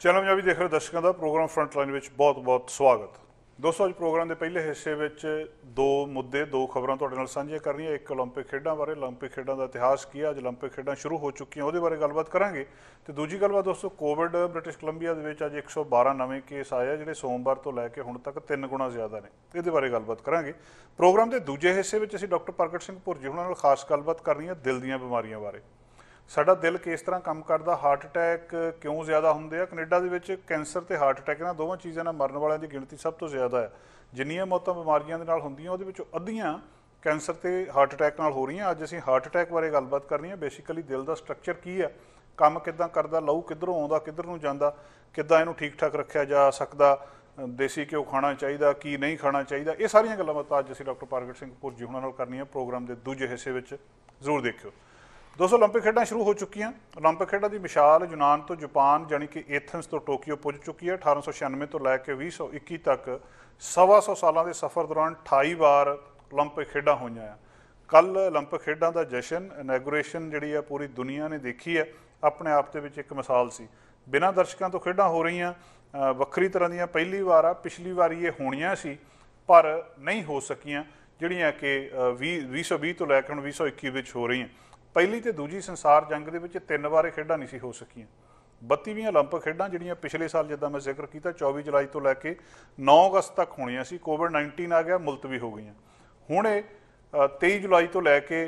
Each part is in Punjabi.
ਚੈਨਲ ਪੰਜਾਬੀ ਦੇਖ ਰਹੇ ਦਰਸ਼ਕਾਂ ਦਾ ਪ੍ਰੋਗਰਾਮ ਫਰੰਟ ਲਾਈਨ ਵਿੱਚ ਬਹੁਤ-ਬਹੁਤ ਸਵਾਗਤ ਦੋਸਤੋ ਅੱਜ ਪ੍ਰੋਗਰਾਮ ਦੇ ਪਹਿਲੇ ਹਿੱਸੇ ਵਿੱਚ ਦੋ ਮੁੱਦੇ ਦੋ ਖਬਰਾਂ ਤੁਹਾਡੇ ਨਾਲ ਸਾਂਝੀਆਂ ਕਰਨੀਆਂ ਇੱਕ 올림픽 ਖੇਡਾਂ ਬਾਰੇ 올림픽 ਖੇਡਾਂ ਦਾ ਇਤਿਹਾਸ ਕੀ ਹੈ ਅੱਜ 올림픽 ਖੇਡਾਂ ਸ਼ੁਰੂ ਹੋ ਚੁੱਕੀਆਂ ਉਹਦੇ ਬਾਰੇ ਗੱਲਬਾਤ ਕਰਾਂਗੇ ਤੇ ਦੂਜੀ ਗੱਲਬਾਤ ਦੋਸਤੋ ਕੋਵਿਡ ਬ੍ਰਿਟਿਸ਼ ਕੋਲੰਬੀਆ ਦੇ ਵਿੱਚ ਅੱਜ 112 ਨਵੇਂ ਕੇਸ ਆਏ ਆ ਜਿਹੜੇ ਸੋਮਵਾਰ ਤੋਂ ਲੈ ਕੇ ਹੁਣ ਤੱਕ 3 ਗੁਣਾ ਜ਼ਿਆਦਾ ਨੇ ਇਹਦੇ ਬਾਰੇ ਗੱਲਬਾਤ ਕਰਾਂਗੇ ਪ੍ਰੋਗਰਾਮ ਦੇ ਦੂਜੇ ਹਿੱਸੇ ਵਿੱਚ ਅਸੀਂ ਡਾਕਟਰ ਪ੍ਰਗਟ ਸਿੰਘ ਪੁਰਜੀ ਹੁਣਾਂ ਨਾਲ ਖਾਸ ਗੱਲਬਾਤ ਕਰਨੀ ਹੈ ਦਿਲ ਦੀਆਂ ਬਿਮਾਰੀਆਂ ਬਾਰੇ ਸਾਡਾ ਦਿਲ ਕਿਸ ਤਰ੍ਹਾਂ ਕੰਮ ਕਰਦਾ ਹਾਰਟ ਅਟੈਕ ਕਿਉਂ ਜ਼ਿਆਦਾ ਹੁੰਦੇ ਆ ਕੈਨੇਡਾ ਦੇ ਵਿੱਚ ਕੈਂਸਰ ਤੇ ਹਾਰਟ ਅਟੈਕ ਇਹਨਾਂ ਦੋਵਾਂ ਚੀਜ਼ਾਂ ਨਾਲ ਮਰਨ ਵਾਲਿਆਂ ਦੀ ਗਿਣਤੀ ਸਭ ਤੋਂ ਜ਼ਿਆਦਾ ਹੈ ਜਿੰਨੀਆਂ ਮੌਤਾਂ ਬਿਮਾਰੀਆਂ ਦੇ ਨਾਲ ਹੁੰਦੀਆਂ ਉਹਦੇ ਵਿੱਚੋਂ ਅੱਧੀਆਂ ਕੈਂਸਰ ਤੇ ਹਾਰਟ ਅਟੈਕ ਨਾਲ ਹੋ ਰਹੀਆਂ ਅੱਜ ਅਸੀਂ ਹਾਰਟ ਅਟੈਕ ਬਾਰੇ ਗੱਲਬਾਤ ਕਰਨੀ ਹੈ ਬੇਸਿਕਲੀ ਦਿਲ ਦਾ ਸਟਰਕਚਰ ਕੀ ਹੈ ਕੰਮ ਕਿੱਦਾਂ ਕਰਦਾ ਲਹੂ ਕਿੱਧਰੋਂ ਆਉਂਦਾ ਕਿੱਧਰ ਨੂੰ ਜਾਂਦਾ ਕਿੱਦਾਂ ਇਹਨੂੰ ਠੀਕ ਠਾਕ ਰੱਖਿਆ ਜਾ ਸਕਦਾ ਦੇਸੀ ਘਿਓ ਖਾਣਾ ਚਾਹੀਦਾ ਕੀ ਨਹੀਂ ਖਾਣਾ ਚਾਹੀਦਾ ਇਹ ਸਾਰੀਆਂ ਗੱਲਾਂ ਬਾਤਾਂ ਅੱਜ ਅਸੀਂ ਡਾਕਟਰ ਪਰਗਟ ਸਿੰਘ ਪੁਰਜੀ ਹੁਣਾਂ ਨਾਲ ਕਰਨੀਆਂ ਪ੍ਰੋਗਰਾਮ ਦੇ ਦੂਜੇ ਹਿੱਸੇ ਵਿੱਚ ਜ਼ਰੂਰ ਦੇਖਿਓ ਦੋਸਤੋ 올림픽 ਖੇਡਾਂ ਸ਼ੁਰੂ ਹੋ ਚੁੱਕੀਆਂ 올림픽 ਖੇਡਾਂ ਦੀ ਮਿਸਾਲ ਯੂਨਾਨ ਤੋਂ ਜਾਪਾਨ ਜਾਨੀ ਕਿ ਐਥਨਸ ਤੋਂ ਟੋਕੀਓ ਪੁੱਜ ਚੁੱਕੀ ਹੈ 1896 ਤੋਂ ਲੈ ਕੇ 2021 ਤੱਕ ਸਵਾ ਸੌ ਸਾਲਾਂ ਦੇ ਸਫ਼ਰ ਦੌਰਾਨ 28 ਵਾਰ 올림픽 ਖੇਡਾਂ ਹੋਈਆਂ ਆ ਕੱਲ 올림픽 ਖੇਡਾਂ ਦਾ ਜਸ਼ਨ ਇਨੈਗੂਰੇਸ਼ਨ ਜਿਹੜੀ ਆ ਪੂਰੀ ਦੁਨੀਆ ਨੇ ਦੇਖੀ ਹੈ ਆਪਣੇ ਆਪ ਦੇ ਵਿੱਚ ਇੱਕ ਮਿਸਾਲ ਸੀ ਬਿਨਾਂ ਦਰਸ਼ਕਾਂ ਤੋਂ ਖੇਡਾਂ ਹੋ ਰਹੀਆਂ ਵੱਖਰੀ ਤਰ੍ਹਾਂ ਦੀਆਂ ਪਹਿਲੀ ਵਾਰ ਆ ਪਿਛਲੀ ਵਾਰੀ ਇਹ ਹੋਣੀਆਂ ਸੀ ਪਰ ਨਹੀਂ ਹੋ ਸਕੀਆਂ ਜਿਹੜੀਆਂ ਕਿ 2020 ਤੋਂ ਲੈ ਕੇ ਹੁਣ 2021 ਵਿੱਚ ਹੋ ਰਹੀਆਂ ਪਹਿਲੀ ਤੇ ਦੂਜੀ ਸੰਸਾਰ ਜੰਗ ਦੇ ਵਿੱਚ ਤਿੰਨ ਵਾਰੇ ਖੇਡਾਂ ਨਹੀਂ ਸੀ ਹੋ ਸਕੀਆਂ 32ਵੀਂ 올림픽 ਖੇਡਾਂ ਜਿਹੜੀਆਂ ਪਿਛਲੇ ਸਾਲ ਜਿੱਦਾਂ ਮੈਂ ਜ਼ਿਕਰ ਕੀਤਾ 24 ਜੁਲਾਈ ਤੋਂ ਲੈ ਕੇ 9 ਅਗਸਤ ਤੱਕ ਹੋਣੀਆਂ ਸੀ ਕੋਵਿਡ-19 ਆ ਗਿਆ ਮੁਲਤਵੀ ਹੋ ਗਈਆਂ ਹੁਣ ਇਹ 23 ਜੁਲਾਈ ਤੋਂ ਲੈ ਕੇ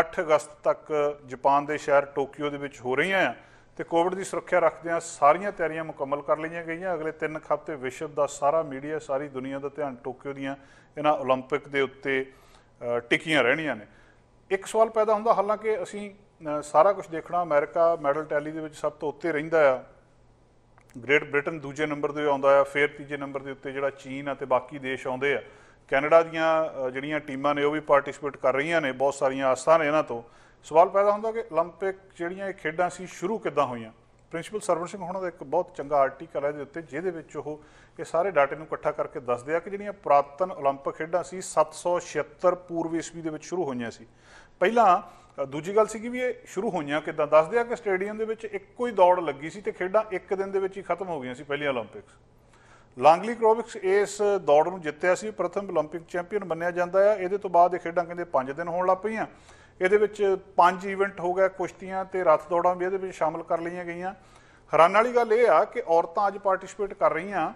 8 ਅਗਸਤ ਤੱਕ ਜਾਪਾਨ ਦੇ ਸ਼ਹਿਰ ਟੋਕੀਓ ਦੇ ਵਿੱਚ ਹੋ ਰਹੀਆਂ ਆ ਤੇ ਕੋਵਿਡ ਦੀ ਸੁਰੱਖਿਆ ਰੱਖਦੇ ਆ ਸਾਰੀਆਂ ਤਿਆਰੀਆਂ ਮੁਕੰਮਲ ਕਰ ਲਈਆਂ ਗਈਆਂ ਅਗਲੇ 3 ਹਫ਼ਤੇ ਵਿਸ਼ਵ ਦਾ ਸਾਰਾ ਮੀਡੀਆ ਸਾਰੀ ਦੁਨੀਆ ਦਾ ਧਿਆਨ ਟੋਕੀਓ ਦੀਆਂ ਇਹਨਾਂ 올림픽 ਦੇ ਉੱਤੇ ਟਿਕੀਆਂ ਰਹਿਣੀਆਂ ਨੇ ਇੱਕ ਸਵਾਲ ਪੈਦਾ ਹੁੰਦਾ ਹਾਲਾਂਕਿ ਅਸੀਂ ਸਾਰਾ ਕੁਝ ਦੇਖਣਾ ਅਮਰੀਕਾ ਮੈਡਲ ਟੈਲੀ ਦੇ ਵਿੱਚ ਸਭ ਤੋਂ ਉੱਤੇ ਰਹਿੰਦਾ ਆ ਗ੍ਰੇਟ ਬ੍ਰਿਟਨ ਦੂਜੇ ਨੰਬਰ ਤੇ ਆਉਂਦਾ ਆ ਫਿਰ ਤੀਜੇ ਨੰਬਰ ਦੇ ਉੱਤੇ ਜਿਹੜਾ ਚੀਨ ਆ ਤੇ ਬਾਕੀ ਦੇਸ਼ ਆਉਂਦੇ ਆ ਕੈਨੇਡਾ ਦੀਆਂ ਜਿਹੜੀਆਂ ਟੀਮਾਂ ਨੇ ਉਹ ਵੀ ਪਾਰਟਿਸਿਪੇਟ ਕਰ ਰਹੀਆਂ ਨੇ ਬਹੁਤ ਸਾਰੀਆਂ ਆਸਾਂ ਨੇ ਇਹਨਾਂ ਤੋਂ ਸਵਾਲ ਪੈਦਾ ਹੁੰਦਾ ਕਿ 올림픽 ਜਿਹੜੀਆਂ ਇਹ ਖੇਡਾਂ ਸੀ ਸ਼ੁਰੂ ਕਿੱਦਾਂ ਹੋਈਆਂ ਪ੍ਰਿੰਸੀਪਲ ਸਰਵਰ ਸਿੰਘ ਹੁਣਾਂ ਦਾ ਇੱਕ ਬਹੁਤ ਚੰਗਾ ਆਰਟੀਕਲ ਹੈ ਦੇ ਉੱਤੇ ਜਿਹਦੇ ਵਿੱਚ ਉਹ ਇਹ ਸਾਰੇ ਡਾਟੇ ਨੂੰ ਇਕੱਠਾ ਕਰਕੇ ਦੱਸਦੇ ਆ ਕਿ ਜਿਹੜੀਆਂ ਪ੍ਰਾਤਨ 올림픽 ਖੇਡਾਂ ਸੀ 776 ਪੂਰਵ ਈਸਵੀ ਦੇ ਵਿੱਚ ਸ਼ੁਰੂ ਹੋਈਆਂ ਸੀ ਪਹਿਲਾਂ ਦੂਜੀ ਗੱਲ ਸੀ ਕਿ ਵੀ ਇਹ ਸ਼ੁਰੂ ਹੋਈਆਂ ਕਿਦਾਂ ਦੱਸਦੇ ਆ ਕਿ ਸਟੇਡੀਅਮ ਦੇ ਵਿੱਚ ਇੱਕੋ ਹੀ ਦੌੜ ਲੱਗੀ ਸੀ ਤੇ ਖੇਡਾਂ ਇੱਕ ਦਿਨ ਦੇ ਵਿੱਚ ਹੀ ਖਤਮ ਹੋ ਗਈਆਂ ਸੀ ਪਹਿਲੀਆਂ 올림픽ਸ ਲਾਂਗਲੀ ਕ੍ਰੋਬਿਕਸ ਇਸ ਦੌੜ ਨੂੰ ਜਿੱਤਿਆ ਸੀ ਪ੍ਰਥਮ 올림픽 ਚੈਂਪੀਅਨ ਮੰਨਿਆ ਜਾਂਦਾ ਹੈ ਇਹਦੇ ਤੋਂ ਬਾਅਦ ਇਹ ਖੇਡਾਂ ਕਹਿੰਦੇ 5 ਦਿਨ ਹੋਣ ਲੱਗ ਪਈਆਂ ਇਹਦੇ ਵਿੱਚ ਪੰਜ ਇਵੈਂਟ ਹੋ ਗਿਆ ਕੁਸ਼ਤੀਆਂ ਤੇ ਰੱਥ ਦੌੜਾਂ ਵੀ ਇਹਦੇ ਵਿੱਚ ਸ਼ਾਮਲ ਕਰ ਲਈਆਂ ਗਈਆਂ ਹੈਰਾਨ ਵਾਲੀ ਗੱਲ ਇਹ ਆ ਕਿ ਔਰਤਾਂ ਅੱਜ ਪਾਰਟਿਸਿਪੇਟ ਕਰ ਰਹੀਆਂ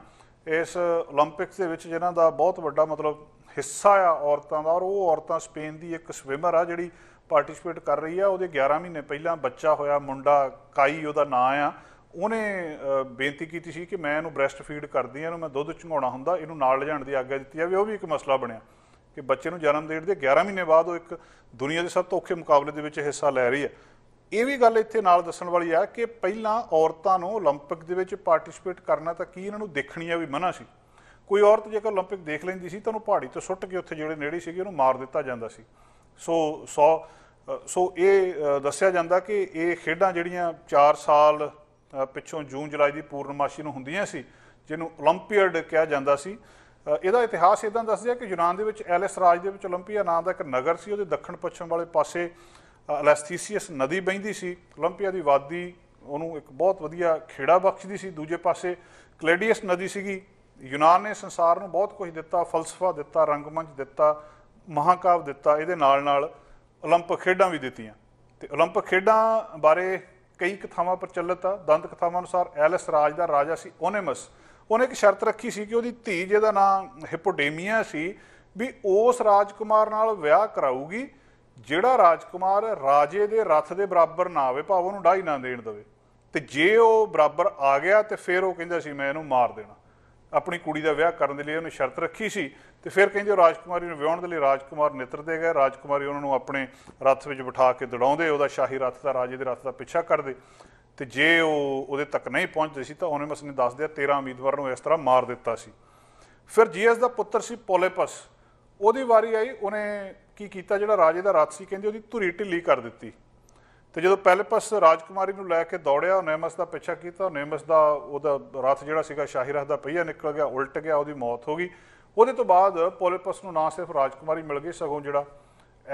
ਇਸ 올림픽ਸ ਦੇ ਵਿੱਚ ਜਿਨ੍ਹਾਂ ਦਾ ਬਹੁਤ ਵੱਡਾ ਮਤਲਬ ਹਿੱਸਾ ਆ ਔਰਤਾਂ ਦਾ ਔਰ ਉਹ ਔਰਤਾਂ ਸਪੇਨ ਦੀ ਇੱਕ ਸਵਿਮਰ ਆ ਜਿਹੜੀ ਪਾਰਟਿਸਿਪੇਟ ਕਰ ਰਹੀ ਆ ਉਹਦੇ 11 ਮਹੀਨੇ ਪਹਿਲਾਂ ਬੱਚਾ ਹੋਇਆ ਮੁੰਡਾ ਕਾਈ ਉਹਦਾ ਨਾਂ ਆ ਉਹਨੇ ਬੇਨਤੀ ਕੀਤੀ ਸੀ ਕਿ ਮੈਂ ਇਹਨੂੰ ਬ੍ਰੈਸਟ ਫੀਡ ਕਰਦੀ ਆ ਇਹਨੂੰ ਮੈਂ ਦੁੱਧ ਚੁੰਘਾਉਣਾ ਹੁੰਦਾ ਇਹਨੂੰ ਨਾਲ ਲਿਜਾਣ ਦੀ ਆਗਿਆ ਦਿੱਤੀ ਆ ਵੀ ਉਹ ਵੀ ਇੱਕ ਮਸਲਾ ਬਣਿਆ ਕਿ ਬੱਚੇ ਨੂੰ ਜਨਮ ਦੇਣ ਦੇ 11 ਮਹੀਨੇ ਬਾਅਦ ਉਹ ਇੱਕ ਦੁਨੀਆ ਦੇ ਸਭ ਤੋਂ ਔਖੇ ਮੁਕਾਬਲੇ ਦੇ ਵਿੱਚ ਹਿੱਸਾ ਲੈ ਰਹੀ ਹੈ ਇਹ ਵੀ ਗੱਲ ਇੱਥੇ ਨਾਲ ਦੱਸਣ ਵਾਲੀ ਆ ਕਿ ਪਹਿਲਾਂ ਔਰਤਾਂ ਨੂੰ 올림픽 ਦੇ ਵਿੱਚ ਪਾਰਟਿਸਿਪੇਟ ਕਰਨਾ ਤਾਂ ਕੀ ਇਹਨਾਂ ਨੂੰ ਦੇਖਣੀ ਆ ਵੀ ਮਨਾ ਸੀ ਕੋਈ ਔਰਤ ਜੇਕਰ 올림픽 ਦੇਖ ਲੈਂਦੀ ਸੀ ਤਾਂ ਉਹਨੂੰ ਪਹਾੜੀ ਤੋਂ ਸੁੱਟ ਕੇ ਉੱਥੇ ਜਿਹੜੇ ਨੇੜੇ ਸੀਗੇ ਉਹਨੂੰ ਮਾਰ ਦਿੱਤਾ ਜਾਂਦਾ ਸੀ ਸੋ 100 ਸੋ ਇਹ ਦੱਸਿਆ ਜਾਂਦਾ ਕਿ ਇਹ ਖੇਡਾਂ ਜਿਹੜੀਆਂ 4 ਸਾਲ ਪਿੱਛੋਂ ਜੂਨ ਜੁਲਾਈ ਦੀ ਪੂਰਨਮਾਸ਼ੀ ਨੂੰ ਹੁੰਦੀਆਂ ਸੀ ਜਿਹਨੂੰ 올림픽ੀਅਡ ਕਿਹਾ ਜਾਂਦਾ ਸੀ ਇਹਦਾ ਇਤਿਹਾਸ ਇਦਾਂ ਦੱਸਦਾ ਕਿ ਯੂਨਾਨ ਦੇ ਵਿੱਚ ਐਲਸ ਰਾਜ ਦੇ ਵਿੱਚ 올림ਪੀਆ ਨਾਮ ਦਾ ਇੱਕ ਨਗਰ ਸੀ ਉਹਦੇ ਦੱਖਣ ਪੱਛਮ ਵਾਲੇ ਪਾਸੇ ਅਲੈਸਥੀਸੀਅਸ ਨਦੀ ਵਹਿੰਦੀ ਸੀ 올림ਪੀਆ ਦੀ ਵਾਦੀ ਉਹਨੂੰ ਇੱਕ ਬਹੁਤ ਵਧੀਆ ਖੇੜਾ ਬਖਸ਼ਦੀ ਸੀ ਦੂਜੇ ਪਾਸੇ ਕਲੇਡੀਅਸ ਨਦੀ ਸੀਗੀ ਯੂਨਾਨ ਨੇ ਸੰਸਾਰ ਨੂੰ ਬਹੁਤ ਕੁਝ ਦਿੱਤਾ ਫਲਸਫਾ ਦਿੱਤਾ ਰੰਗਮੰਚ ਦਿੱਤਾ ਮਹਾਕਾਵ ਦਿੱਤਾ ਇਹਦੇ ਨਾਲ ਨਾਲ 올림픽 ਖੇਡਾਂ ਵੀ ਦਿੱਤੀਆਂ ਤੇ 올림픽 ਖੇਡਾਂ ਬਾਰੇ ਕਈ ਕਥਾਵਾਂ ਪ੍ਰਚਲਿਤ ਆ ਦੰਦ ਕਥਾਵਾਂ ਅਨੁਸਾਰ ਐਲਸ ਰਾਜ ਦਾ ਰਾਜਾ ਸੀ ਓਨੇਮਸ ਉਹਨੇ ਇੱਕ ਸ਼ਰਤ ਰੱਖੀ ਸੀ ਕਿ ਉਹਦੀ ਧੀ ਜਿਹਦਾ ਨਾਮ ਹਿਪੋਡੇਮੀਆ ਸੀ ਵੀ ਉਸ ਰਾਜਕੁਮਾਰ ਨਾਲ ਵਿਆਹ ਕਰਾਊਗੀ ਜਿਹੜਾ ਰਾਜਕੁਮਾਰ ਰਾਜੇ ਦੇ ਰੱਥ ਦੇ ਬਰਾਬਰ ਨਾ ਆਵੇ ਭਾਵ ਉਹਨੂੰ ਡਾਈ ਨਾ ਦੇਣ ਦਵੇ ਤੇ ਜੇ ਉਹ ਬਰਾਬਰ ਆ ਗਿਆ ਤੇ ਫਿਰ ਉਹ ਕਹਿੰਦਾ ਸੀ ਮੈਂ ਇਹਨੂੰ ਮਾਰ ਦੇਣਾ ਆਪਣੀ ਕੁੜੀ ਦਾ ਵਿਆਹ ਕਰਨ ਦੇ ਲਈ ਉਹਨੇ ਸ਼ਰਤ ਰੱਖੀ ਸੀ ਤੇ ਫਿਰ ਕਹਿੰਦੇ ਰਾਜਕੁਮਾਰੀ ਨੂੰ ਵਿਆਹਣ ਦੇ ਲਈ ਰਾਜਕੁਮਾਰ ਨੇਤਰ ਦੇ ਗਏ ਰਾਜਕੁਮਾਰੀ ਉਹਨਾਂ ਨੂੰ ਆਪਣੇ ਰੱਥ ਵਿੱਚ ਬਿਠਾ ਕੇ ਦੜਾਉਂਦੇ ਉਹਦਾ ਸ਼ਾਹੀ ਰੱਥ ਦਾ ਰਾਜੇ ਦੇ ਰੱਥ ਦਾ ਪਿੱਛਾ ਕਰਦੇ ਤੇ ਜੇ ਉਹ ਉਹਦੇ ਤੱਕ ਨਹੀਂ ਪਹੁੰਚਦੇ ਸੀ ਤਾਂ ਓਨੇਮਸ ਨੇ ਦੱਸ ਦਿਆ 13 ਉਮੀਦਵਾਰ ਨੂੰ ਇਸ ਤਰ੍ਹਾਂ ਮਾਰ ਦਿੱਤਾ ਸੀ ਫਿਰ ਜੀਐਸ ਦਾ ਪੁੱਤਰ ਸੀ ਪੋਲੇਪਸ ਉਹਦੀ ਵਾਰੀ ਆਈ ਉਹਨੇ ਕੀ ਕੀਤਾ ਜਿਹੜਾ ਰਾਜੇ ਦਾ ਰਾਤ ਸੀ ਕਹਿੰਦੇ ਉਹਦੀ ਧੁਰੀ ਢਿੱਲੀ ਕਰ ਦਿੱਤੀ ਤੇ ਜਦੋਂ ਪੈਲੇਪਸ ਰਾਜਕੁਮਾਰੀ ਨੂੰ ਲੈ ਕੇ ਦੌੜਿਆ ਨੇਮਸ ਦਾ ਪਿੱਛਾ ਕੀਤਾ ਨੇਮਸ ਦਾ ਉਹਦਾ ਰਥ ਜਿਹੜਾ ਸੀਗਾ ਸ਼ਾਹੀ ਰਥ ਦਾ ਪਹੀਆ ਨਿਕਲ ਗਿਆ ਉਲਟ ਗਿਆ ਉਹਦੀ ਮੌਤ ਹੋ ਗਈ ਉਹਦੇ ਤੋਂ ਬਾਅਦ ਪੋਲੇਪਸ ਨੂੰ ਨਾ ਸਿਰਫ ਰਾਜਕੁਮਾਰੀ ਮਿਲ ਗਈ ਸਗੋਂ ਜਿਹੜਾ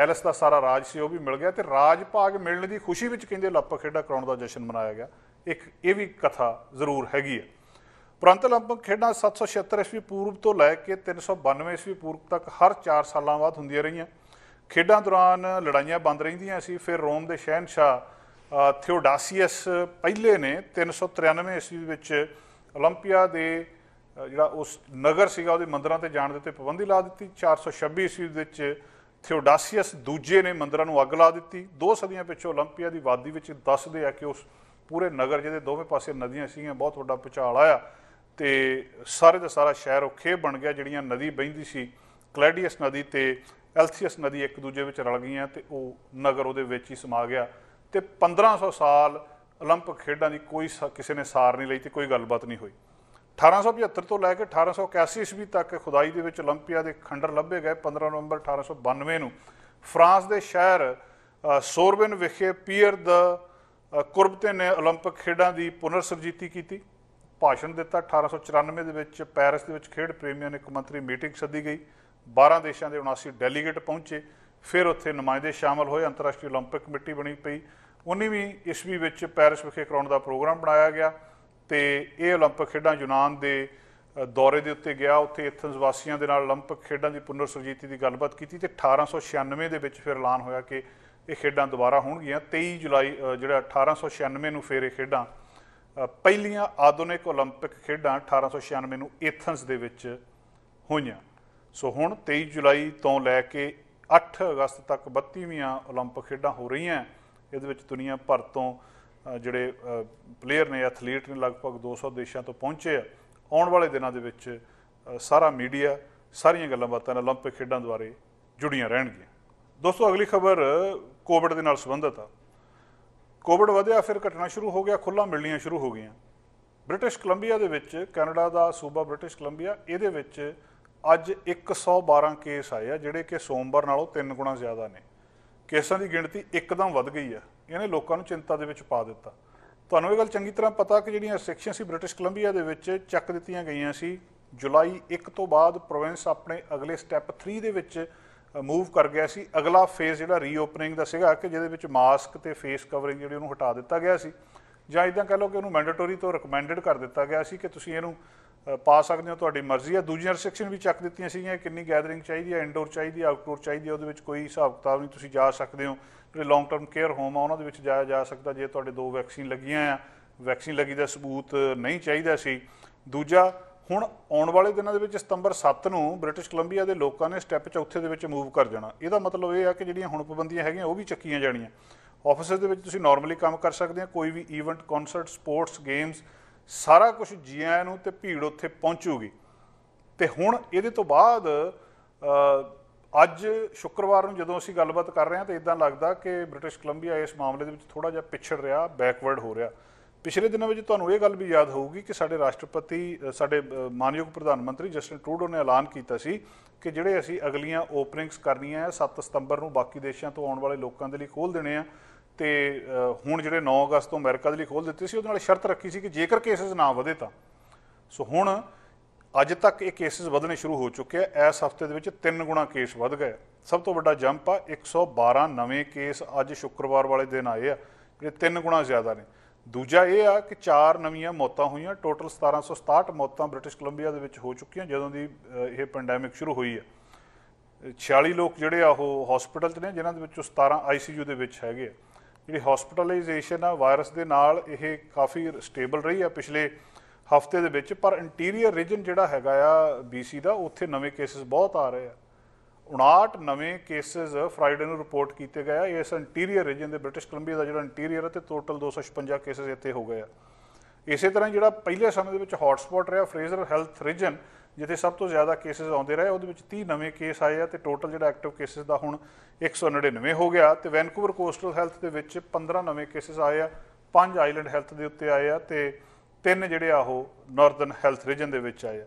ਐਲਸ ਦਾ ਸਾਰਾ ਰਾਜ ਸੀ ਉਹ ਵੀ ਮਿਲ ਗਿਆ ਤੇ ਰਾਜ ਭਾਗ ਮਿਲਣ ਦੀ ਖੁਸ਼ੀ ਵਿੱਚ ਕਹਿੰਦੇ ਲੱਪ ਖੇਡਾਂ ਕਰਾਉਣ ਦਾ ਜਸ਼ਨ ਮਨਾਇਆ ਗਿਆ ਇੱਕ ਇਹ ਵੀ ਕਥਾ ਜ਼ਰੂਰ ਹੈਗੀ ਹੈ ਪ੍ਰੰਤ 올림픽 ਖੇਡਾਂ 776 ਈਸਵੀ ਪੂਰਬ ਤੋਂ ਲੈ ਕੇ 392 ਈਸਵੀ ਪੂਰਬ ਤੱਕ ਹਰ 4 ਸਾਲਾਂ ਬਾਅਦ ਹੁੰਦੀਆਂ ਰਹੀਆਂ ਖੇਡਾਂ ਦੌਰਾਨ ਲੜਾਈਆਂ ਬੰਦ ਰਹਿੰਦੀਆਂ ਸੀ ਫਿਰ ਰੋਮ ਦੇ ਸ਼ਹਿਨशाह ਥਿਓਡਾਸੀਅਸ ਪਹਿਲੇ ਨੇ 393 ਈਸਵੀ ਵਿੱਚ 올림픽ਿਆ ਦੇ ਜਿਹੜਾ ਉਸ ਨਗਰ ਸੀਗਾ ਉਹਦੇ ਮੰਦਰਾਂ ਤੇ ਜਾਣ ਦੇ ਉੱਤੇ ਪਾਬੰਦੀ ਲਾ ਦਿੱਤੀ 426 ਈਸਵੀ ਵਿੱਚ ਥਿਓਡਾਸੀਅਸ ਦੂਜੇ ਨੇ ਮੰਦਰਾਂ ਨੂੰ ਅੱਗ ਲਾ ਦਿੱਤੀ ਦੋ ਸਦੀਆਂ ਪਿੱਛੋਂ 올림ਪੀਆ ਦੀ ਵਾਦੀ ਵਿੱਚ ਦੱਸਦੇ ਆ ਕਿ ਉਸ ਪੂਰੇ ਨਗਰ ਜਿਹਦੇ ਦੋਵੇਂ ਪਾਸੇ ਨਦੀਆਂ ਸੀਗੀਆਂ ਬਹੁਤ ਵੱਡਾ ਪਚਾਲ ਆਇਆ ਤੇ ਸਾਰੇ ਦਾ ਸਾਰਾ ਸ਼ਹਿਰ ਉਹ ਬਣ ਗਿਆ ਜਿਹੜੀਆਂ ਨਦੀ ਵਹਿੰਦੀ ਸੀ ਕਲੈਡੀਅਸ ਨਦੀ ਤੇ ਐਲਸੀਅਸ ਨਦੀ ਇੱਕ ਦੂਜੇ ਵਿੱਚ ਰਲ ਗਈਆਂ ਤੇ ਉਹ ਨਗਰ ਉਹਦੇ ਵਿੱਚ ਹੀ ਸਮਾ ਗਿਆ ਤੇ 1500 ਸਾਲ 올림픽 ਖੇਡਾਂ ਦੀ ਕੋਈ ਕਿਸੇ ਨੇ ਸਾਰ ਨਹੀਂ ਲਈ ਤੇ ਕੋਈ ਗੱਲਬਾਤ ਨਹੀਂ ਹੋਈ 1875 ਤੋਂ ਲੈ ਕੇ 1881 ਈਸਵੀ ਤੱਕ ਖੁਦਾਈ ਦੇ ਵਿੱਚ 올림ਪੀਆ ਦੇ ਖੰਡਰ ਲੱਭੇ ਗਏ 15 ਨਵੰਬਰ 1892 ਨੂੰ ਫਰਾਂਸ ਦੇ ਸ਼ਹਿਰ ਸੋਰਬਨ ਵਿਖੇ ਪੀਅਰ ਦ ਕੁਰਬਤੇ ਨੇ 올림픽 ਖੇਡਾਂ ਦੀ ਪੁਨਰ ਸਰਜੀਤੀ ਕੀਤੀ ਭਾਸ਼ਣ ਦਿੱਤਾ 1894 ਦੇ ਵਿੱਚ ਪੈਰਿਸ ਦੇ ਵਿੱਚ ਖੇਡ ਪ੍ਰੇਮੀਆਂ ਨੇ ਇੱਕ ਮੰਤਰੀ ਮੀਟਿੰਗ ਸੱਦੀ ਗਈ 12 ਦੇਸ਼ਾਂ ਦੇ 79 ਡੈਲੀਗੇਟ ਪਹੁੰਚੇ ਫਿਰ ਉੱਥੇ ਨੁਮਾਇੰਦੇ ਸ਼ਾਮਲ ਹੋਏ ਅੰਤਰਰਾਸ਼ਟਰੀ 올림픽 ਕਮੇਟੀ ਬਣੀ ਪਈ 19ਵੀਂ ਈਸਵੀ ਵਿੱਚ ਪੈਰਿਸ ਵਿਖੇ ਕਰਾਉਣ ਦਾ ਪ੍ਰੋਗਰਾਮ ਬਣਾਇਆ ਗਿਆ ਤੇ ਇਹ 올림픽 ਖੇਡਾਂ ਯੂਨਾਨ ਦੇ ਦੌਰੇ ਦੇ ਉੱਤੇ ਗਿਆ ਉੱਥੇ ਇਥਨਸ ਵਾਸੀਆਂ ਦੇ ਨਾਲ 올림픽 ਖੇਡਾਂ ਦੀ ਪੁਨਰ ਸੁਰਜੀਤੀ ਦੀ ਗੱਲਬਾਤ ਕੀਤੀ ਤੇ 1896 ਦੇ ਵਿੱਚ ਫਿਰ ਐਲਾਨ ਹੋਇਆ ਕਿ ਇਹ ਖੇਡਾਂ ਦੁਬਾਰਾ ਹੋਣਗੀਆਂ 23 ਜੁਲਾਈ ਜਿਹੜਾ 1896 ਨੂੰ ਫਿਰ ਇਹ ਖੇਡਾਂ ਪਹਿਲੀਆਂ ਆਧੁਨਿਕ 올림픽 ਖੇਡਾਂ 1896 ਨੂੰ ਇਥਨਸ ਦੇ ਵਿੱਚ ਹੋਈਆਂ ਸੋ ਹੁਣ 23 ਜੁਲਾਈ ਤੋਂ ਲੈ ਕੇ 8 ਅਗਸਤ ਤੱਕ 32ਵੀਆਂ 올림픽 ਖੇਡਾਂ ਹੋ ਰਹੀਆਂ ਇਹਦੇ ਵਿੱਚ ਦੁਨੀਆ ਭਰ ਤੋਂ ਜਿਹੜੇ ਪਲੇਅਰ ਨੇ ਐਥਲੀਟ ਨੇ ਲਗਭਗ 200 ਦੇਸ਼ਾਂ ਤੋਂ ਪਹੁੰਚੇ ਆ ਆਉਣ ਵਾਲੇ ਦਿਨਾਂ ਦੇ ਵਿੱਚ ਸਾਰਾ ਮੀਡੀਆ ਸਾਰੀਆਂ ਗੱਲਾਂ ਬਾਤਾਂ 올림픽 ਖੇਡਾਂ ਦੁਆਰੇ ਜੁੜੀਆਂ ਰਹਿਣਗੀਆਂ ਦੋਸਤੋ ਅਗਲੀ ਖਬਰ ਕੋਵਿਡ ਦੇ ਨਾਲ ਸੰਬੰਧਤ ਆ ਕੋਵਿਡ ਵਧਿਆ ਫਿਰ ਘਟਣਾ ਸ਼ੁਰੂ ਹੋ ਗਿਆ ਖੁੱਲਾ ਮਿਲਣੀਆਂ ਸ਼ੁਰੂ ਹੋ ਗਈਆਂ ਬ੍ਰਿਟਿਸ਼ ਕੋਲੰਬੀਆ ਦੇ ਵਿੱਚ ਕੈਨੇਡਾ ਦਾ ਸੂਬਾ ਬ੍ਰਿਟਿਸ਼ ਕੋਲੰਬੀਆ ਇਹਦੇ ਵਿੱਚ ਅੱਜ 112 ਕੇਸ ਆਏ ਆ ਜਿਹੜੇ ਕਿ ਸੋਮਵਾਰ ਨਾਲੋਂ 3 ਗੁਣਾ ਜ਼ਿਆਦਾ ਨੇ ਕੇਸਾਂ ਦੀ ਗਿਣਤੀ ਇੱਕਦਮ ਵੱਧ ਗਈ ਆ ਇਹਨੇ ਲੋਕਾਂ ਨੂੰ ਚਿੰਤਾ ਦੇ ਵਿੱਚ ਪਾ ਦਿੱਤਾ ਤੁਹਾਨੂੰ ਇਹ ਗੱਲ ਚੰਗੀ ਤਰ੍ਹਾਂ ਪਤਾ ਕਿ ਜਿਹੜੀਆਂ ਸੈਕਸ਼ਨ ਸੀ ਬ੍ਰਿਟਿਸ਼ ਕੋਲੰਬੀਆ ਦੇ ਵਿੱਚ ਚੱਕ ਦਿੱਤੀਆਂ ਗਈਆਂ ਸੀ ਜੁਲਾਈ 1 ਤੋਂ ਬਾਅਦ ਪ੍ਰੋਵਿੰਸ ਆਪਣੇ ਅਗਲੇ ਸਟੈਪ 3 ਦੇ ਵਿੱਚ ਮੂਵ ਕਰ ਗਿਆ ਸੀ ਅਗਲਾ ਫੇਜ਼ ਜਿਹੜਾ ਰੀਓਪਨਿੰਗ ਦਾ ਸੀਗਾ ਕਿ ਜਿਹਦੇ ਵਿੱਚ ਮਾਸਕ ਤੇ ਫੇਸ ਕਵਰਿੰਗ ਜਿਹੜੀ ਉਹਨੂੰ ਹਟਾ ਦਿੱਤਾ ਗਿਆ ਸੀ ਜਾਂ ਇਦਾਂ ਕਹ ਲਓ ਕਿ ਉਹਨੂੰ ਮੈਂਡੇਟਰੀ ਤੋਂ ਰეკਮੈਂਡਡ ਕਰ ਦਿੱਤਾ ਗਿਆ ਸੀ ਕਿ ਤੁਸੀਂ ਇਹਨੂੰ ਪਾ ਸਕਦੇ ਹੋ ਤੁਹਾਡੀ ਮਰਜ਼ੀ ਹੈ ਦੂਜੀਆਂ ਰੈਸਟ੍ਰਿਕਸ਼ਨ ਵੀ ਚੱਕ ਦਿੱਤੀਆਂ ਸੀਗੀਆਂ ਕਿੰਨੀ ਗੈਦਰਿੰਗ ਚਾਹੀਦੀ ਹੈ ਇਨਡੋਰ ਚਾਹੀਦੀ ਹੈ ਆਊਟਡੋਰ ਚਾਹੀਦੀ ਹੈ ਉਹਦੇ ਵਿੱਚ ਕੋਈ ਹਿਸਾਬ ਕਿਤਾਬ ਨਹੀਂ ਤੁਸੀਂ ਜਾ ਸਕਦੇ ਹੋ ਜਿਹੜੇ ਲੌਂਗ ਟਰਮ ਕੇਅਰ ਹੋਮ ਆ ਉਹਨਾਂ ਦੇ ਵਿੱਚ ਜਾਇਆ ਜਾ ਸਕਦਾ ਜੇ ਤੁਹਾਡੇ ਦੋ ਵੈਕਸੀਨ ਲੱਗੀਆਂ ਆ ਵੈਕਸੀਨ ਲੱਗੀ ਦਾ ਸਬੂਤ ਨਹੀਂ ਚਾਹੀਦਾ ਸੀ ਦੂਜਾ ਹੁਣ ਆਉਣ ਵਾਲੇ ਦਿਨਾਂ ਦੇ ਵਿੱਚ ਸਤੰਬਰ 7 ਨੂੰ ਬ੍ਰਿਟਿਸ਼ ਕੋਲੰਬੀਆ ਦੇ ਲੋਕਾਂ ਨੇ ਸਟੈਪ ਚੌਥੇ ਦੇ ਵਿੱਚ ਮੂਵ ਕਰ ਜਾਣਾ ਇਹਦਾ ਮਤਲਬ ਇਹ ਆ ਕਿ ਜਿਹੜੀਆਂ ਹੁਣ ਪਾਬੰਦੀਆਂ ਹੈਗੀਆਂ ਉਹ ਵੀ ਚੱਕੀਆਂ ਜਾਣੀਆਂ ਆਫਿਸਰ ਦੇ ਵਿੱਚ ਤੁਸੀਂ ਨਾਰਮਲੀ ਕੰਮ ਕਰ ਸਕਦੇ ਹੋ ਕੋਈ ਵੀ ਇਵੈਂਟ ਕਨਸਰਟ ਸਪੋਰਟਸ ਗੇਮਸ ਸਾਰਾ ਕੁਝ ਜੀਆਂ ਨੂੰ ਤੇ ਭੀੜ ਉੱਥੇ ਪਹੁੰਚੂਗੀ ਤੇ ਹੁਣ ਇਹਦੇ ਤੋਂ ਬਾਅਦ ਅੱਜ ਸ਼ੁੱਕਰਵਾਰ ਨੂੰ ਜਦੋਂ ਅਸੀਂ ਗੱਲਬਾਤ ਕਰ ਰਹੇ ਹਾਂ ਤਾਂ ਇਦਾਂ ਲੱਗਦਾ ਕਿ ਬ੍ਰਿਟਿਸ਼ ਕੋਲੰਬੀਆ ਇਸ ਮਾਮਲੇ ਦੇ ਵਿੱਚ ਥੋੜਾ ਜਿਹਾ ਪਿਛੜ ਰਿਹਾ ਬੈਕਵਰਡ ਹੋ ਰਿਹਾ ਪਿਛਲੇ ਦਿਨਾਂ ਵਿੱਚ ਤੁਹਾਨੂੰ ਇਹ ਗੱਲ ਵੀ ਯਾਦ ਹੋਊਗੀ ਕਿ ਸਾਡੇ ਰਾਸ਼ਟਰਪਤੀ ਸਾਡੇ ਮਾਨਯੋਗ ਪ੍ਰਧਾਨ ਮੰਤਰੀ ਜਸਟਨ ਟਰੂਡੋ ਨੇ ਐਲਾਨ ਕੀਤਾ ਸੀ ਕਿ ਜਿਹੜੇ ਅਸੀਂ ਅਗਲੀਆਂ ਓਪਨਿੰਗਸ ਕਰਨੀਆਂ ਆ 7 ਸਤੰਬਰ ਨੂੰ ਬਾਕੀ ਦੇਸ਼ਾਂ ਤੋਂ ਆਉਣ ਵਾਲੇ ਲੋਕਾਂ ਦੇ ਲਈ ਖੋਲ ਦੇਣੇ ਆ ਤੇ ਹੁਣ ਜਿਹੜੇ 9 ਅਗਸਤ ਤੋਂ ਅਮਰੀਕਾ ਦੇ ਲਈ ਖੋਲ ਦਿੱਤੇ ਸੀ ਉਹਦੇ ਨਾਲ ਸ਼ਰਤ ਰੱਖੀ ਸੀ ਕਿ ਜੇਕਰ ਕੇਸਸ ਨਾ ਵਧੇ ਤਾਂ ਸੋ ਹੁਣ ਅੱਜ ਤੱਕ ਇਹ ਕੇਸਸ ਵਧਨੇ ਸ਼ੁਰੂ ਹੋ ਚੁੱਕੇ ਆ ਇਸ ਹਫਤੇ ਦੇ ਵਿੱਚ 3 ਗੁਣਾ ਕੇਸ ਵਧ ਗਏ ਸਭ ਤੋਂ ਵੱਡਾ ਜੰਪ ਆ 112 ਨਵੇਂ ਕੇਸ ਅੱਜ ਸ਼ੁੱਕਰਵਾਰ ਵਾਲੇ ਦਿਨ ਆਏ ਆ ਜਿਹੜੇ 3 ਗੁਣਾ ਜ਼ਿਆਦਾ ਨੇ ਦੂਜਾ ਇਹ ਆ ਕਿ ਚਾਰ ਨਵੀਆਂ ਮੌਤਾਂ ਹੋਈਆਂ ਟੋਟਲ 1767 ਮੌਤਾਂ ਬ੍ਰਿਟਿਸ਼ ਕੋਲੰਬੀਆ ਦੇ ਵਿੱਚ ਹੋ ਚੁੱਕੀਆਂ ਜਦੋਂ ਦੀ ਇਹ ਪੈਂਡੈਮਿਕ ਸ਼ੁਰੂ ਹੋਈ ਹੈ 46 ਲੋਕ ਜਿਹੜੇ ਆ ਉਹ ਹਸਪੀਟਲ 'ਚ ਨੇ ਜਿਨ੍ਹਾਂ ਦੇ ਵਿੱਚੋਂ 17 ਆਈਸੀਯੂ ਦੇ ਵਿੱਚ ਹੈਗੇ ਆ ਜਿਹੜੀ ਹਸਪੀਟਲਾਈਜੇਸ਼ਨ ਆ ਵਾਇਰਸ ਦੇ ਨਾਲ ਇਹ ਕਾਫੀ ਸਟੇਬਲ ਰਹੀ ਆ ਪਿਛਲੇ ਹਫਤੇ ਦੇ ਵਿੱਚ ਪਰ ਇੰਟੀਰੀਅਰ ਰੀਜਨ ਜਿਹੜਾ ਹੈਗਾ ਆ BC ਦਾ ਉੱਥੇ ਨਵੇਂ ਕੇਸਸ ਬਹੁਤ ਆ ਰਹੇ ਆ 59 ਨਵੇਂ ਕੇਸਸ ਫਰਾਈਡੇ ਨੂੰ ਰਿਪੋਰਟ ਕੀਤੇ ਗਏ ਆ ਇਸ ਇੰਟੀਰੀਅਰ ਰੀਜਨ ਦੇ ਬ੍ਰਿਟਿਸ਼ ਕੋਲੰਬੀਆ ਦਾ ਜਿਹੜਾ ਇੰਟੀਰੀਅਰ ਹੈ ਤੇ ਟੋਟਲ 256 ਕੇਸਸ ਇੱਥੇ ਹੋ ਗਏ ਆ ਇਸੇ ਤਰ੍ਹਾਂ ਜਿਹੜਾ ਪਹਿਲੇ ਸਮੇਂ ਦੇ ਵਿੱਚ ਹੌਟਸਪੌਟ ਰਿਹਾ ਫਰੇਜ਼ਰ ਹੈਲਥ ਰੀਜਨ ਜਿੱਥੇ ਸਭ ਤੋਂ ਜ਼ਿਆਦਾ ਕੇਸਸ ਆਉਂਦੇ ਰਹੇ ਉਹਦੇ ਵਿੱਚ 30 ਨਵੇਂ ਕੇਸ ਆਏ ਆ ਤੇ ਟੋਟਲ ਜਿਹੜਾ ਐਕਟਿਵ ਕੇਸਸ ਦਾ ਹੁਣ 199 ਹੋ ਗਿਆ ਤੇ ਵੈਨਕੂਵਰ ਕੋਸਟਲ ਹੈਲਥ ਦੇ ਵਿੱਚ 15 ਨਵੇਂ ਕੇਸਸ ਆਏ ਆ ਪੰਜ ਆਈਲੈਂਡ ਹੈਲਥ ਦੇ ਉੱਤੇ ਆਏ ਆ ਤੇ ਤਿੰਨ ਜਿਹੜੇ ਆ ਉਹ ਨਾਰਥਰਨ ਹੈਲਥ ਰੀਜਨ ਦੇ ਵਿੱਚ ਆਏ ਆ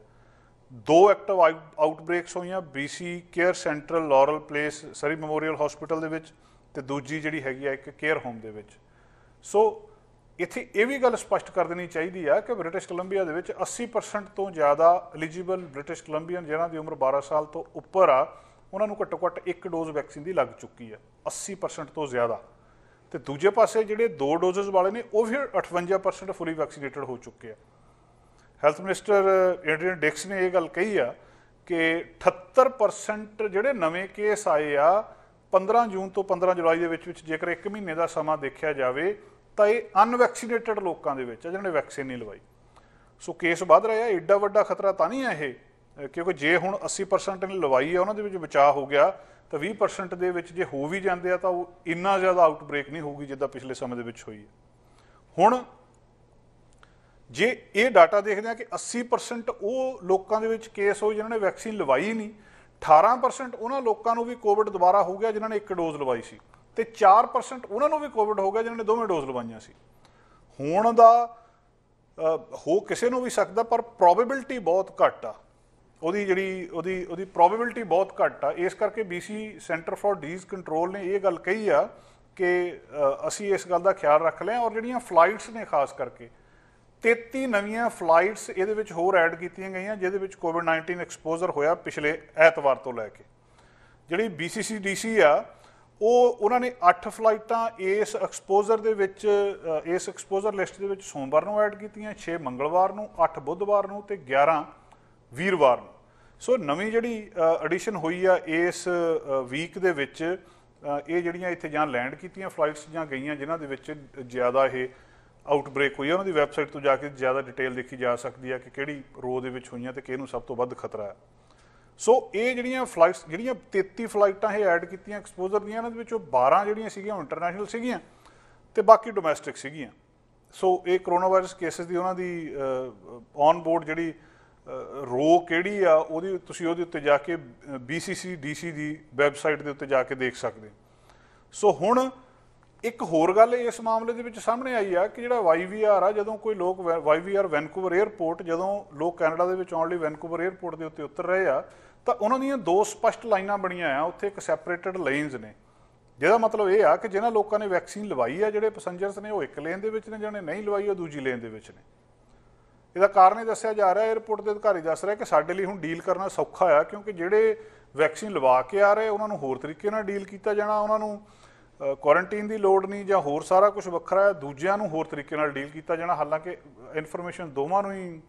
ਦੋ ਐਕਟਿਵ ਆਊਟਬ੍ਰੇਕਸ ਹੋਈਆਂ BC care central Laurel Place Surrey Memorial Hospital ਦੇ ਵਿੱਚ ਤੇ ਦੂਜੀ ਜਿਹੜੀ ਹੈਗੀ ਆ ਇੱਕ ਕੇਅਰ ਹੋਮ ਦੇ ਵਿੱਚ ਸੋ ਇੱਥੇ ਇਹ ਵੀ ਗੱਲ ਸਪਸ਼ਟ ਕਰ ਦੇਣੀ ਚਾਹੀਦੀ ਆ ਕਿ ਬ੍ਰਿਟਿਸ਼ ਕੋਲੰਬੀਆ ਦੇ ਵਿੱਚ 80% ਤੋਂ ਜ਼ਿਆਦਾ ਐਲੀਜੀਬਲ ਬ੍ਰਿਟਿਸ਼ ਕੋਲੰਬੀਅਨ ਜਿਹਨਾਂ ਦੀ ਉਮਰ 12 ਸਾਲ ਤੋਂ ਉੱਪਰ ਆ ਉਹਨਾਂ ਨੂੰ ਘੱਟੋ ਘੱਟ ਇੱਕ ਡੋਜ਼ ਵੈਕਸੀਨ ਦੀ ਲੱਗ ਚੁੱਕੀ ਆ 80% ਤੋਂ ਜ਼ਿਆਦਾ ਤੇ ਦੂਜੇ ਪਾਸੇ ਜਿਹੜੇ ਦੋ ਡੋਜ਼ਸ ਵਾਲੇ ਨੇ ਉਹ ਫਿਰ 58% ਫੁੱਲੀ ਵੈਕਸੀਨੇਟਡ ਹੋ ਚੁੱਕੇ ਆ ਹੈਲਥ ਮਿਨਿਸਟਰ ਐਡਰੀਅਨ ਡਿਕਸ ਨੇ ਇਹ ਗੱਲ ਕਹੀ ਆ ਕਿ 78% ਜਿਹੜੇ ਨਵੇਂ ਕੇਸ ਆਏ ਆ 15 ਜੂਨ ਤੋਂ 15 ਜੁਲਾਈ ਦੇ ਵਿੱਚ ਵਿੱਚ ਜੇਕਰ 1 ਮਹੀਨੇ ਦਾ ਸਮਾਂ ਦੇਖਿਆ ਜਾਵੇ ਤਾਂ ਇਹ ਅਨਵੈਕਸੀਨੇਟਿਡ ਲੋਕਾਂ ਦੇ ਵਿੱਚ ਜਿਹਨਾਂ ਨੇ ਵੈਕਸੀਨ ਨਹੀਂ ਲਵਾਈ ਸੋ ਕੇਸ ਵੱਧ ਰਿਹਾ ਏਡਾ ਵੱਡਾ ਖਤਰਾ ਤਾਂ ਨਹੀਂ ਹੈ ਇਹ ਕਿਉਂਕਿ ਜੇ ਹੁਣ 80% ਨੇ ਲਵਾਈ ਹੈ ਉਹਨਾਂ ਦੇ ਵਿੱਚ ਬਚਾਅ ਹੋ ਗਿਆ ਤਾਂ 20% ਦੇ ਵਿੱਚ ਜੇ ਹੋ ਵੀ ਜਾਂਦੇ ਆ ਤਾਂ ਉਹ ਇੰਨਾ ਜ਼ਿਆਦਾ ਆਊਟਬ੍ਰੇਕ ਨਹੀਂ ਹੋਊਗੀ ਜਿੱਦਾਂ ਪਿਛਲੇ ਸਮੇਂ ਦੇ ਵਿੱਚ ਹੋਈ ਹੈ ਹੁਣ ਜੇ ਇਹ ਡਾਟਾ ਦੇਖਦੇ ਆ ਕਿ 80% ਉਹ ਲੋਕਾਂ ਦੇ ਵਿੱਚ ਕੇਸ ਹੋਏ ਜਿਨ੍ਹਾਂ ਨੇ ਵੈਕਸੀਨ ਲਵਾਈ ਨਹੀਂ 18% ਉਹਨਾਂ ਲੋਕਾਂ ਨੂੰ ਵੀ ਕੋਵਿਡ ਦੁਬਾਰਾ ਹੋ ਗਿਆ ਜਿਨ੍ਹਾਂ ਨੇ ਇੱਕ ਡੋਜ਼ ਲਵਾਈ ਸੀ ਤੇ 4% ਉਹਨਾਂ ਨੂੰ ਵੀ ਕੋਵਿਡ ਹੋ ਗਿਆ ਜਿਨ੍ਹਾਂ ਨੇ ਦੋਵੇਂ ਡੋਜ਼ ਲਵਾਈਆਂ ਸੀ ਹੋਣ ਦਾ ਹੋ ਕਿਸੇ ਨੂੰ ਵੀ ਸਕਦਾ ਪਰ ਪ੍ਰੋਬੇਬਿਲਟੀ ਬਹੁਤ ਘੱਟ ਆ ਉਹਦੀ ਜਿਹੜੀ ਉਹਦੀ ਉਹਦੀ ਪ੍ਰੋਬੇਬਿਲਟੀ ਬਹੁਤ ਘੱਟ ਆ ਇਸ ਕਰਕੇ BC Centre for Disease Control ਨੇ ਇਹ ਗੱਲ ਕਹੀ ਆ ਕਿ ਅਸੀਂ ਇਸ ਗੱਲ ਦਾ ਖਿਆਲ ਰੱਖ ਲਿਆ ਔਰ ਜਿਹੜੀਆਂ ਫਲਾਈਟਸ ਨੇ ਖਾਸ ਕਰਕੇ 33 ਨਵੀਆਂ ਫਲਾਈਟਸ ਇਹਦੇ ਵਿੱਚ ਹੋਰ ਐਡ ਕੀਤੀਆਂ ਗਈਆਂ ਜਿਹਦੇ ਵਿੱਚ ਕੋਵਿਡ-19 ਐਕਸਪੋਜ਼ਰ ਹੋਇਆ ਪਿਛਲੇ ਐਤਵਾਰ ਤੋਂ ਲੈ ਕੇ ਜਿਹੜੀ BCCDC ਆ ਉਹ ਉਹਨਾਂ ਨੇ 8 ਫਲਾਈਟਾਂ ਇਸ ਐਕਸਪੋਜ਼ਰ ਦੇ ਵਿੱਚ ਇਸ ਐਕਸਪੋਜ਼ਰ ਲਿਸਟ ਦੇ ਵਿੱਚ ਸੋਮਵਾਰ ਨੂੰ ਐਡ ਕੀਤੀਆਂ 6 ਮੰਗਲਵਾਰ ਨੂੰ 8 ਬੁੱਧਵਾਰ ਨੂੰ ਤੇ 11 ਵੀਰਵਾਰ ਨੂੰ ਸੋ ਨਵੀਂ ਜਿਹੜੀ ਐਡੀਸ਼ਨ ਹੋਈ ਆ ਇਸ ਵੀਕ ਦੇ ਵਿੱਚ ਇਹ ਜਿਹੜੀਆਂ ਇੱਥੇ ਜਾਂ ਲੈਂਡ ਕੀਤੀਆਂ ਫਲਾਈਟਸ ਜਾਂ ਗਈਆਂ ਜਿਨ੍ਹਾਂ ਦੇ ਵਿੱਚ ਜ਼ਿਆਦਾ ਇਹ ਆਊਟਬ੍ਰੇਕ ਹੋਈ ਉਹਨਾਂ ਦੀ ਵੈਬਸਾਈਟ ਤੋਂ ਜਾ ਕੇ ਜ਼ਿਆਦਾ ਡਿਟੇਲ ਦੇਖੀ ਜਾ ਸਕਦੀ ਹੈ ਕਿ ਕਿਹੜੀ ਰੋ ਦੇ ਵਿੱਚ ਹੋਈਆਂ ਤੇ ਕਿਹਨੂੰ ਸਭ ਤੋਂ ਵੱਧ ਖਤਰਾ ਹੈ ਸੋ ਇਹ ਜਿਹੜੀਆਂ ਫਲਾਈਟਸ ਜਿਹੜੀਆਂ 33 ਫਲਾਈਟਾਂ ਇਹ ਐਡ ਕੀਤੀਆਂ ਐਕਸਪੋਜ਼ਰ ਦੀਆਂ ਇਹਨਾਂ ਦੇ ਵਿੱਚੋਂ 12 ਜਿਹੜੀਆਂ ਸੀਗੀਆਂ ਇੰਟਰਨੈਸ਼ਨਲ ਸੀਗੀਆਂ ਤੇ ਬਾਕੀ ਡੋਮੈਸਟਿਕ ਸੀਗੀਆਂ ਸੋ ਇਹ ਕਰੋਨਾ ਵਾਇਰਸ ਕੇਸਸ ਦੀ ਉਹਨਾਂ ਦੀ ਔਨ ਬੋਰਡ ਜਿਹੜੀ ਰੋ ਕਿਹੜੀ ਆ ਉਹਦੀ ਤੁਸੀਂ ਉਹਦੇ ਉੱਤੇ ਜਾ ਕੇ BCC DC ਦੀ ਵੈਬਸਾਈਟ ਦੇ ਉੱਤੇ ਜਾ ਕੇ ਦੇਖ ਸਕਦੇ ਸੋ ਹੁਣ ਇੱਕ ਹੋਰ ਗੱਲ ਇਸ ਮਾਮਲੇ ਦੇ ਵਿੱਚ ਸਾਹਮਣੇ ਆਈ ਆ ਕਿ ਜਿਹੜਾ YVR ਆ ਜਦੋਂ ਕੋਈ ਲੋਕ YVR ਵੈਨਕੂਵਰ 에ਅਰਪੋਰਟ ਜਦੋਂ ਲੋਕ ਕੈਨੇਡਾ ਦੇ ਵਿੱਚ ਆਉਣ ਲਈ ਵੈਨਕੂਵਰ 에ਅਰਪੋਰਟ ਦੇ ਉੱਤੇ ਉਤਰ ਰਹੇ ਆ ਤਾਂ ਉਹਨਾਂ ਦੀਆਂ ਦੋ ਸਪਸ਼ਟ ਲਾਈਨਾਂ ਬਣੀਆਂ ਆ ਉੱਥੇ ਇੱਕ ਸੈਪਰੇਟਡ ਲੇਨਸ ਨੇ ਜਿਹਦਾ ਮਤਲਬ ਇਹ ਆ ਕਿ ਜਿਨ੍ਹਾਂ ਲੋਕਾਂ ਨੇ ਵੈਕਸੀਨ ਲਵਾਈ ਆ ਜਿਹੜੇ ਪੈਸੰਜਰਸ ਨੇ ਉਹ ਇੱਕ ਲੇਨ ਦੇ ਵਿੱਚ ਨੇ ਜਿਹਨੇ ਨਹੀਂ ਲਵਾਈ ਉਹ ਦੂਜੀ ਲੇਨ ਦੇ ਵਿੱਚ ਨੇ ਇਹਦਾ ਕਾਰਨ ਇਹ ਦੱਸਿਆ ਜਾ ਰਿਹਾ 에어ਪੋਰਟ ਦੇ ਅਧਿਕਾਰੀ ਦੱਸ ਰਿਹਾ ਕਿ ਸਾਡੇ ਲਈ ਹੁਣ ਡੀਲ ਕਰਨਾ ਸੌਖਾ ਆ ਕਿਉਂਕਿ ਜਿਹੜੇ ਵੈਕਸੀਨ ਲਵਾ ਕੇ ਆ ਰਹੇ ਉਹਨਾਂ ਨੂੰ ਹੋਰ ਤਰੀਕੇ ਨਾਲ ਡੀਲ ਕੀਤਾ ਜਾਣਾ ਉਹਨਾਂ ਨੂੰ ਕੁਆਰੰਟਾਈਨ ਦੀ ਲੋੜ ਨਹੀਂ ਜਾਂ ਹੋਰ ਸਾਰਾ ਕੁਝ ਵੱਖਰਾ ਹੈ ਦੂਜਿਆਂ ਨੂੰ ਹੋਰ ਤਰੀਕੇ ਨਾਲ ਡੀਲ ਕੀਤਾ ਜਾਣਾ ਹਾਲਾਂਕਿ ਇਨਫੋਰਮੇਸ਼ਨ ਦੋਵਾਂ ਨੂੰ ਹੀ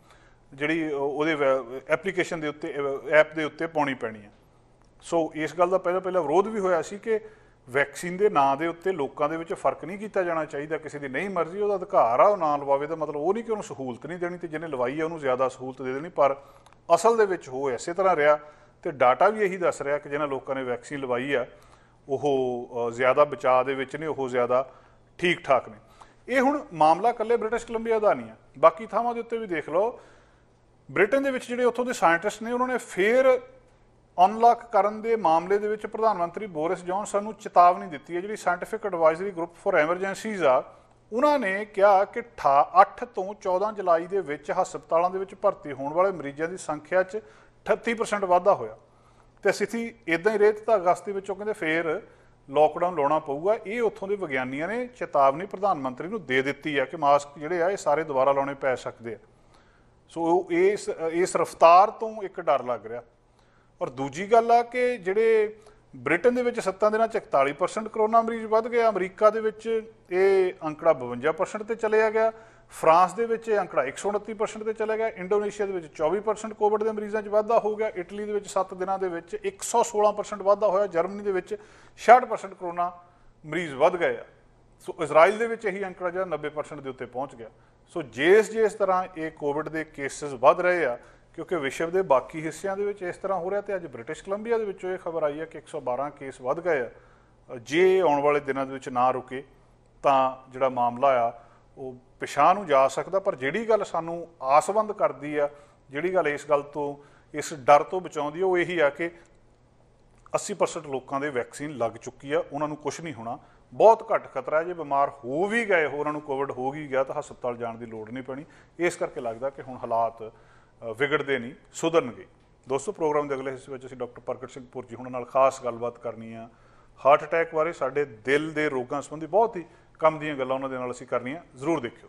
ਜਿਹੜੀ ਉਹਦੇ ਐਪਲੀਕੇਸ਼ਨ ਦੇ ਉੱਤੇ ਐਪ ਦੇ ਉੱਤੇ ਪਾਉਣੀ ਪੈਣੀ ਹੈ ਸੋ ਇਸ ਗੱਲ ਦਾ ਪਹਿਲਾਂ ਪਹਿਲਾਂ ਵਿਰੋਧ ਵੀ ਹੋਇਆ ਸੀ ਕਿ ਵੈਕਸੀਨ ਦੇ ਨਾਂ ਦੇ ਉੱਤੇ ਲੋਕਾਂ ਦੇ ਵਿੱਚ ਫਰਕ ਨਹੀਂ ਕੀਤਾ ਜਾਣਾ ਚਾਹੀਦਾ ਕਿਸੇ ਦੀ ਨਹੀਂ ਮਰਜ਼ੀ ਉਹਦਾ ਅਧਿਕਾਰ ਆ ਉਹ ਨਾਂ ਲਵਾਵੇ ਦਾ ਮਤਲਬ ਉਹ ਨਹੀਂ ਕਿ ਉਹਨੂੰ ਸਹੂਲਤ ਨਹੀਂ ਦੇਣੀ ਤੇ ਜਿਹਨੇ ਲਵਾਈ ਆ ਉਹਨੂੰ ਜ਼ਿਆਦਾ ਸਹੂਲਤ ਦੇ ਦੇਣੀ ਪਰ ਅਸਲ ਦੇ ਵਿੱਚ ਹੋ ਐਸੇ ਤਰ੍ਹਾਂ ਰਿਹਾ ਤੇ ਡਾਟਾ ਵੀ ਇਹੀ ਦੱਸ ਰਿਹਾ ਕਿ ਜਿਹਨਾਂ ਲੋਕਾਂ ਨੇ ਵੈਕਸੀਨ ਲਵਾਈ ਆ ਉਹ ਜ਼ਿਆਦਾ ਬਚਾਅ ਦੇ ਵਿੱਚ ਨੇ ਉਹ ਜ਼ਿਆਦਾ ਠੀਕ ਠਾਕ ਨੇ ਇਹ ਹੁਣ ਮਾਮਲਾ ਇਕੱਲੇ ਬ੍ਰਿਟਿਸ਼ ਕੋਲੰਬੀਆ ਦਾ ਨਹੀਂ ਆ ਬਾਕੀ ਥਾਵਾਂ ਦੇ ਉੱਤੇ ਵੀ ਦੇਖ ਲਓ ਬ੍ਰਿਟਨ ਦੇ ਵਿੱਚ ਜਿਹੜੇ ਉੱਥੋਂ ਦੇ ਸਾਇੰਟਿਸਟ ਨੇ ਉਹਨਾਂ ਨੇ ਫੇਰ ਅਨਲੌਕ ਕਰਨ ਦੇ ਮਾਮਲੇ ਦੇ ਵਿੱਚ ਪ੍ਰਧਾਨ ਮੰਤਰੀ ਬੋਰਿਸ ਜੌਨਸਨ ਨੂੰ ਚੇਤਾਵਨੀ ਦਿੱਤੀ ਹੈ ਜਿਹੜੀ scientific advisory group for emergencies ਆ ਉਹਨਾਂ ਨੇ ਕਿਹਾ ਕਿ 8 ਤੋਂ 14 ਜੁਲਾਈ ਦੇ ਵਿੱਚ ਹਸਪਤਾਲਾਂ ਦੇ ਵਿੱਚ ਭਰਤੀ ਹੋਣ ਵਾਲੇ ਮਰੀਜ਼ਾਂ ਦੀ ਸੰਖਿਆ 'ਚ 38% ਵਾਧਾ ਹੋਇਆ ਤੇ ਸਥਿਤੀ ਇਦਾਂ ਹੀ ਰਹੇ ਤਾਂ ਅਗਸਤ ਦੇ ਵਿੱਚ ਉਹ ਕਹਿੰਦੇ ਫੇਰ ਲੋਕਡਾਊਨ ਲਾਉਣਾ ਪਊਗਾ ਇਹ ਉੱਥੋਂ ਦੇ ਵਿਗਿਆਨੀਆਂ ਨੇ ਚੇਤਾਵਨੀ ਪ੍ਰਧਾਨ ਮੰਤਰੀ ਨੂੰ ਦੇ ਦਿੱਤੀ ਹੈ ਕਿ ਮਾਸਕ ਜਿਹੜੇ ਆ ਇਹ ਸਾਰੇ ਦੁਬਾਰਾ ਲਾਉਣੇ ਪੈ ਸਕਦੇ ਆ ਸੋ ਇਸ ਇਸ ਰਫਤਾਰ ਤੋਂ ਇੱਕ ਡਰ ਲੱਗ ਰਿਹਾ ਔਰ ਦੂਜੀ ਗੱਲ ਆ ਕਿ ਜਿਹੜੇ ਬ੍ਰਿਟਨ ਦੇ ਵਿੱਚ 7 ਦਿਨਾਂ ਚ 41% ਕਰੋਨਾ ਮਰੀਜ਼ ਵੱਧ ਗਿਆ ਅਮਰੀਕਾ ਦੇ ਵਿੱਚ ਇਹ ਅੰਕੜਾ 52% ਤੇ ਆ ਗਿਆ ਫਰਾਂਸ ਦੇ ਵਿੱਚ ਇਹ ਅੰਕੜਾ 129% ਤੇ ਚਲੇ ਗਿਆ ਇੰਡੋਨੇਸ਼ੀਆ ਦੇ ਵਿੱਚ 24% ਕੋਵਿਡ ਦੇ ਮਰੀਜ਼ਾਂ 'ਚ ਵਾਧਾ ਹੋ ਗਿਆ ਇਟਲੀ ਦੇ ਵਿੱਚ 7 ਦਿਨਾਂ ਦੇ ਵਿੱਚ 116% ਵਾਧਾ ਹੋਇਆ ਜਰਮਨੀ ਦੇ ਵਿੱਚ 66% ਕਰੋਨਾ ਮਰੀਜ਼ ਵੱਧ ਗਏ ਆ ਸੋ ਇਜ਼ਰਾਈਲ ਦੇ ਵਿੱਚ ਇਹੀ ਅੰਕੜਾ ਜਿਹੜਾ 90% ਦੇ ਉੱਤੇ ਪਹੁੰਚ ਗਿਆ ਸੋ ਜਿਸ ਜਿਸ ਤਰ੍ਹਾਂ ਇਹ ਕੋਵਿਡ ਦੇ ਕੇਸਸ ਵੱਧ ਰਹੇ ਆ ਕਿਉਂਕਿ ਵਿਸ਼ਵ ਦੇ ਬਾਕੀ ਹਿੱਸਿਆਂ ਦੇ ਵਿੱਚ ਇਸ ਤਰ੍ਹਾਂ ਹੋ ਰਿਹਾ ਤੇ ਅੱਜ ਬ੍ਰਿਟਿਸ਼ ਕੋਲੰਬੀਆ ਦੇ ਵਿੱਚੋਂ ਇਹ ਖਬਰ ਆਈ ਹੈ ਕਿ 112 ਕੇਸ ਵੱਧ ਗਏ ਆ ਜੇ ਆਉਣ ਵਾਲੇ ਦਿਨਾਂ ਦੇ ਵਿੱਚ ਨਾ ਰੁਕੇ ਤਾਂ ਜਿਹੜਾ ਮਾਮਲਾ ਆ ਉਹ ਪਿਛਾਂ ਨੂੰ ਜਾ ਸਕਦਾ ਪਰ ਜਿਹੜੀ ਗੱਲ ਸਾਨੂੰ ਆਸਵੰਦ ਕਰਦੀ ਆ ਜਿਹੜੀ ਗੱਲ ਇਸ ਗੱਲ ਤੋਂ ਇਸ ਡਰ ਤੋਂ ਬਚਾਉਂਦੀ ਉਹ ਇਹੀ ਆ ਕਿ 80% ਲੋਕਾਂ ਦੇ ਵੈਕਸੀਨ ਲੱਗ ਚੁੱਕੀ ਆ ਉਹਨਾਂ ਨੂੰ ਕੁਝ ਨਹੀਂ ਹੋਣਾ ਬਹੁਤ ਘੱਟ ਖਤਰਾ ਹੈ ਜੇ ਬਿਮਾਰ ਹੋ ਵੀ ਗਏ ਹੋ ਉਹਨਾਂ ਨੂੰ ਕੋਵਿਡ ਹੋ ਗਈ ਗਿਆ ਤਾਂ ਹਸਪਤਾਲ ਜਾਣ ਦੀ ਲੋੜ ਨਹੀਂ ਪੈਣੀ ਇਸ ਕਰਕੇ ਲੱਗਦਾ ਕਿ ਹੁਣ ਹਾਲਾਤ ਵਿਗੜਦੇ ਨਹੀਂ ਸੁਧਰਨਗੇ ਦੋਸਤੋ ਪ੍ਰੋਗਰਾਮ ਦੇ ਅਗਲੇ ਹਿੱਸੇ ਵਿੱਚ ਅਸੀਂ ਡਾਕਟਰ ਪ੍ਰਗਟ ਸਿੰਘ ਪੁਰ ਜੀ ਨਾਲ ਖਾਸ ਗੱਲਬਾਤ ਕਰਨੀ ਆ ਹਾਰਟ ਅਟੈਕ ਬਾਰੇ ਸਾਡੇ ਦਿਲ ਦੇ ਰੋਗਾਂ ਸੰਬੰਧੀ ਬਹੁਤ ਹੀ ਕੰਮ ਦੀਆਂ ਗੱਲਾਂ ਉਹਨਾਂ ਦੇ ਨਾਲ ਅਸੀਂ ਕਰਨੀਆਂ ਜ਼ਰੂਰ ਦੇਖਿਓ